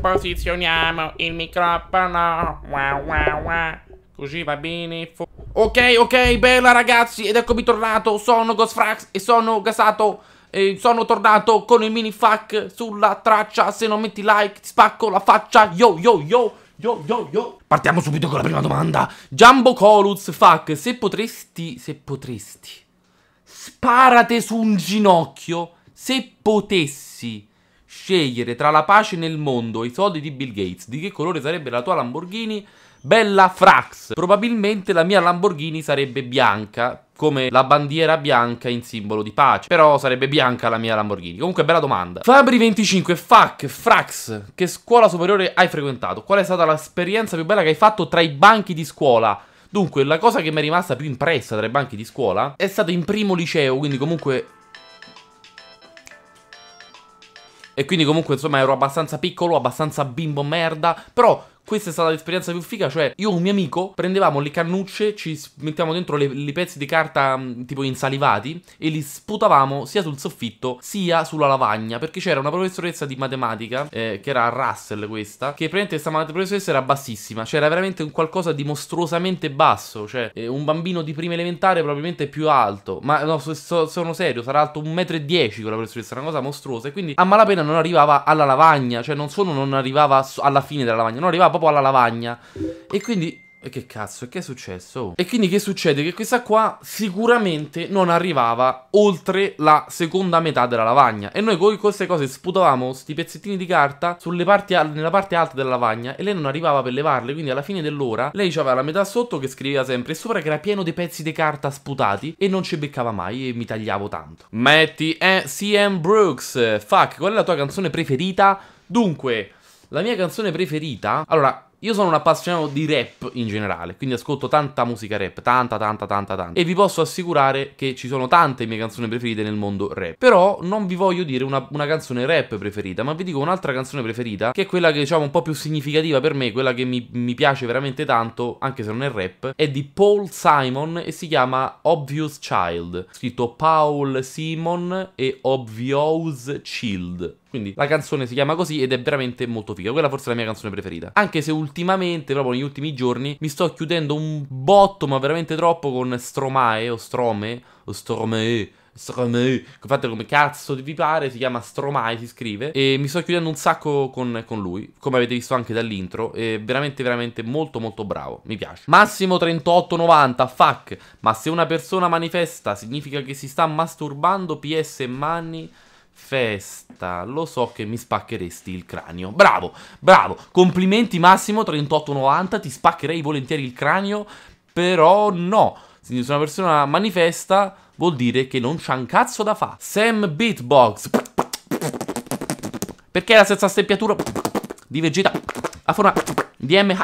Posizioniamo il microfono. Wow, wow, wow. Così va bene. ok, ok, bella ragazzi. Ed eccomi tornato. Sono Ghostfrax e sono gasato. E sono tornato con il mini fuck sulla traccia. Se non metti like, ti spacco la faccia. Yo, yo, yo. Yo, yo, yo. Partiamo subito con la prima domanda. Jumbo Colus fuck, se potresti, se potresti sparate su un ginocchio se potessi scegliere tra la pace nel mondo e i soldi di Bill Gates, di che colore sarebbe la tua Lamborghini? Bella Frax. Probabilmente la mia Lamborghini sarebbe bianca, come la bandiera bianca in simbolo di pace. Però sarebbe bianca la mia Lamborghini. Comunque, bella domanda. Fabri25, fuck Frax, che scuola superiore hai frequentato? Qual è stata l'esperienza più bella che hai fatto tra i banchi di scuola? Dunque, la cosa che mi è rimasta più impressa tra i banchi di scuola è stata in primo liceo, quindi comunque... E quindi comunque, insomma, ero abbastanza piccolo, abbastanza bimbo merda, però questa è stata l'esperienza più figa, cioè io e un mio amico prendevamo le cannucce, ci mettiamo dentro i pezzi di carta mm, tipo insalivati e li sputavamo sia sul soffitto sia sulla lavagna, perché c'era una professoressa di matematica, eh, che era Russell questa, che praticamente questa professoressa era bassissima, cioè era veramente un qualcosa di mostruosamente basso, cioè eh, un bambino di prima elementare probabilmente più alto, ma no, so, so, sono serio, sarà alto un metro 1,10 m quella professoressa, era una cosa mostruosa e quindi a malapena non arrivava alla lavagna, cioè non solo non arrivava alla fine della lavagna, non arrivava proprio alla lavagna. E quindi... E che cazzo, che è successo? E quindi che succede? Che questa qua sicuramente non arrivava oltre la seconda metà della lavagna. E noi con queste cose sputavamo sti pezzettini di carta sulle parti, nella parte alta della lavagna e lei non arrivava per levarle. Quindi alla fine dell'ora lei aveva la metà sotto che scriveva sempre e sopra che era pieno di pezzi di carta sputati e non ci beccava mai e mi tagliavo tanto. Matty eh, CM Brooks, fuck, qual è la tua canzone preferita? Dunque... La mia canzone preferita? Allora, io sono un appassionato di rap in generale, quindi ascolto tanta musica rap, tanta, tanta, tanta, tanta. E vi posso assicurare che ci sono tante mie canzoni preferite nel mondo rap. Però non vi voglio dire una, una canzone rap preferita, ma vi dico un'altra canzone preferita, che è quella che diciamo un po' più significativa per me, quella che mi, mi piace veramente tanto, anche se non è rap, è di Paul Simon e si chiama Obvious Child. Scritto Paul Simon e Obvious Child. Quindi la canzone si chiama così ed è veramente molto figa. Quella forse è la mia canzone preferita. Anche se ultimamente, proprio negli ultimi giorni, mi sto chiudendo un botto, ma veramente troppo, con Stromae o Strome o Strome. Stromae, fate come cazzo vi pare, si chiama Stromae, si scrive, e mi sto chiudendo un sacco con, con lui, come avete visto anche dall'intro, è veramente veramente molto molto bravo, mi piace. Massimo 38,90, fuck, ma se una persona manifesta significa che si sta masturbando, PS Manni... Festa, lo so che mi spaccheresti il cranio. Bravo, bravo. Complimenti Massimo, 38,90. Ti spaccherei volentieri il cranio, però no. Se una persona manifesta, vuol dire che non c'ha un cazzo da fa. Sam Beatbox. Perché la senza steppiatura di Vegeta a forma di M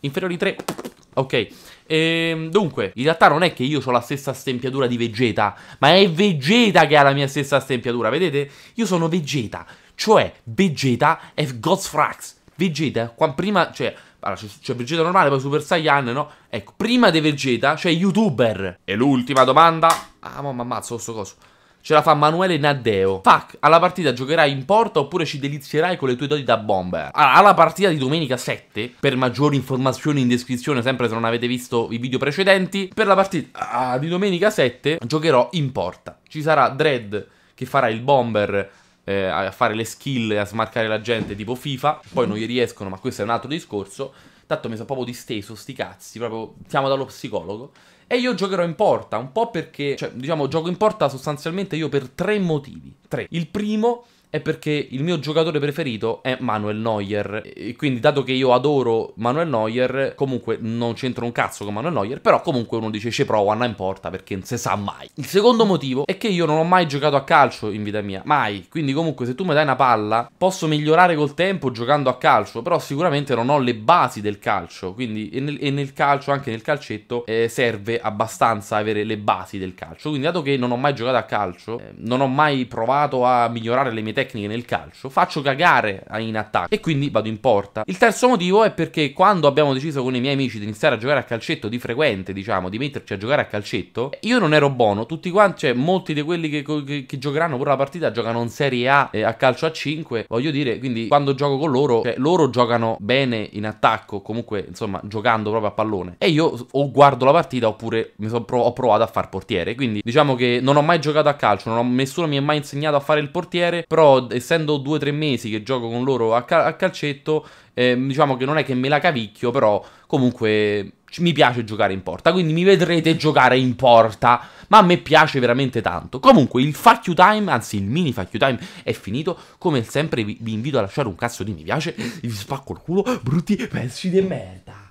inferiore di 3 Ok, e, ehm, dunque, in realtà non è che io ho la stessa stempiatura di Vegeta, ma è Vegeta che ha la mia stessa stempiatura, vedete? Io sono Vegeta, cioè Vegeta è God's Frax. Vegeta, qua prima, cioè, allora, c'è, c'è Vegeta normale, poi Super Saiyan, no? Ecco, prima di Vegeta c'è cioè YouTuber. E l'ultima domanda... Ah, mamma, ammazzo questo coso. Ce la fa Manuele Naddeo. Fuck, alla partita giocherai in porta oppure ci delizierai con le tue doti da bomber? Alla partita di domenica 7, per maggiori informazioni in descrizione, sempre se non avete visto i video precedenti, per la partita di domenica 7 giocherò in porta. Ci sarà Dread che farà il bomber eh, a fare le skill e a smarcare la gente tipo FIFA. Poi non gli riescono, ma questo è un altro discorso. Tanto mi sono proprio disteso, sti cazzi, proprio siamo dallo psicologo. E io giocherò in porta, un po' perché, cioè, diciamo, gioco in porta sostanzialmente io per tre motivi. Tre. Il primo è perché il mio giocatore preferito è Manuel Neuer. E quindi, dato che io adoro Manuel Neuer, comunque non c'entro un cazzo con Manuel Neuer, però comunque uno dice ci provo, non importa perché non si sa mai. Il secondo motivo è che io non ho mai giocato a calcio in vita mia, mai. Quindi comunque se tu mi dai una palla, posso migliorare col tempo giocando a calcio, però sicuramente non ho le basi del calcio, quindi e nel, e nel calcio, anche nel calcetto, eh, serve abbastanza avere le basi del calcio. Quindi dato che non ho mai giocato a calcio, eh, non ho mai provato a migliorare le mie tecniche tecniche nel calcio, faccio cagare in attacco e quindi vado in porta. Il terzo motivo è perché quando abbiamo deciso con i miei amici di iniziare a giocare a calcetto di frequente, diciamo, di metterci a giocare a calcetto, io non ero buono, tutti quanti, cioè molti di quelli che, che, che giocheranno pure la partita giocano in Serie A e a calcio a 5, voglio dire, quindi quando gioco con loro, cioè, loro giocano bene in attacco, comunque insomma giocando proprio a pallone e io o guardo la partita oppure mi so, ho provato a far portiere, quindi diciamo che non ho mai giocato a calcio, ho, nessuno mi ha mai insegnato a fare il portiere, però essendo due o tre mesi che gioco con loro a, cal- a calcetto, eh, diciamo che non è che me la cavicchio, però comunque mi piace giocare in porta, quindi mi vedrete giocare in porta, ma a me piace veramente tanto. Comunque il fuck you time, anzi il mini fuck you time è finito, come sempre vi, vi invito a lasciare un cazzo di mi piace, vi spacco il culo, brutti pezzi di merda.